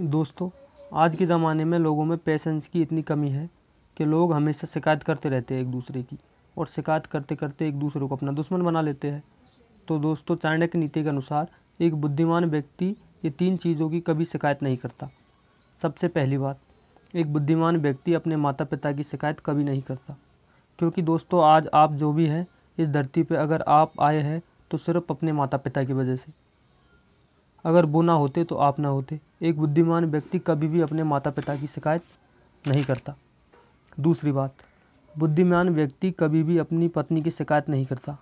दोस्तों आज के ज़माने में लोगों में पेशेंस की इतनी कमी है कि लोग हमेशा शिकायत करते रहते हैं एक दूसरे की और शिकायत करते करते एक दूसरे को अपना दुश्मन बना लेते हैं तो दोस्तों चाणक्य नीति के अनुसार एक बुद्धिमान व्यक्ति ये तीन चीज़ों की कभी शिकायत नहीं करता सबसे पहली बात एक बुद्धिमान व्यक्ति अपने माता पिता की शिकायत कभी नहीं करता क्योंकि दोस्तों आज आप जो भी हैं इस धरती पर अगर आप आए हैं तो सिर्फ अपने माता पिता की वजह से अगर वो ना होते तो आप ना होते एक बुद्धिमान व्यक्ति कभी भी अपने माता पिता की शिकायत नहीं करता दूसरी बात बुद्धिमान व्यक्ति कभी भी अपनी पत्नी की शिकायत नहीं करता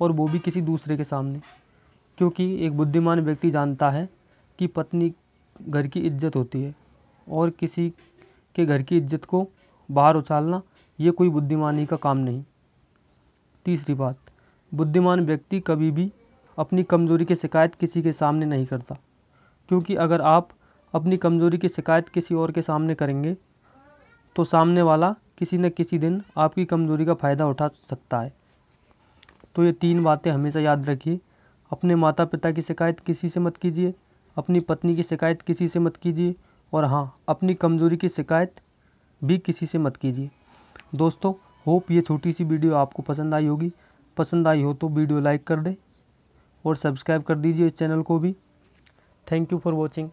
और वो भी किसी दूसरे के सामने क्योंकि एक बुद्धिमान व्यक्ति जानता है कि पत्नी घर की इज्जत होती है और किसी के घर की इज्जत को बाहर उछालना ये कोई बुद्धिमानी का काम नहीं तीसरी बात बुद्धिमान व्यक्ति कभी भी अपनी कमज़ोरी की शिकायत किसी के सामने नहीं करता क्योंकि अगर आप अपनी कमज़ोरी की शिकायत किसी और के सामने करेंगे तो सामने वाला किसी न किसी दिन आपकी कमज़ोरी का फ़ायदा उठा सकता है तो ये तीन बातें हमेशा याद रखिए अपने माता पिता की शिकायत किसी से मत कीजिए अपनी पत्नी की शिकायत किसी से मत कीजिए और हाँ अपनी कमज़ोरी की शिकायत भी किसी से मत कीजिए दोस्तों होप ये छोटी सी वीडियो आपको पसंद आई होगी पसंद आई हो तो वीडियो लाइक कर दें और सब्सक्राइब कर दीजिए इस चैनल को भी थैंक यू फॉर वॉचिंग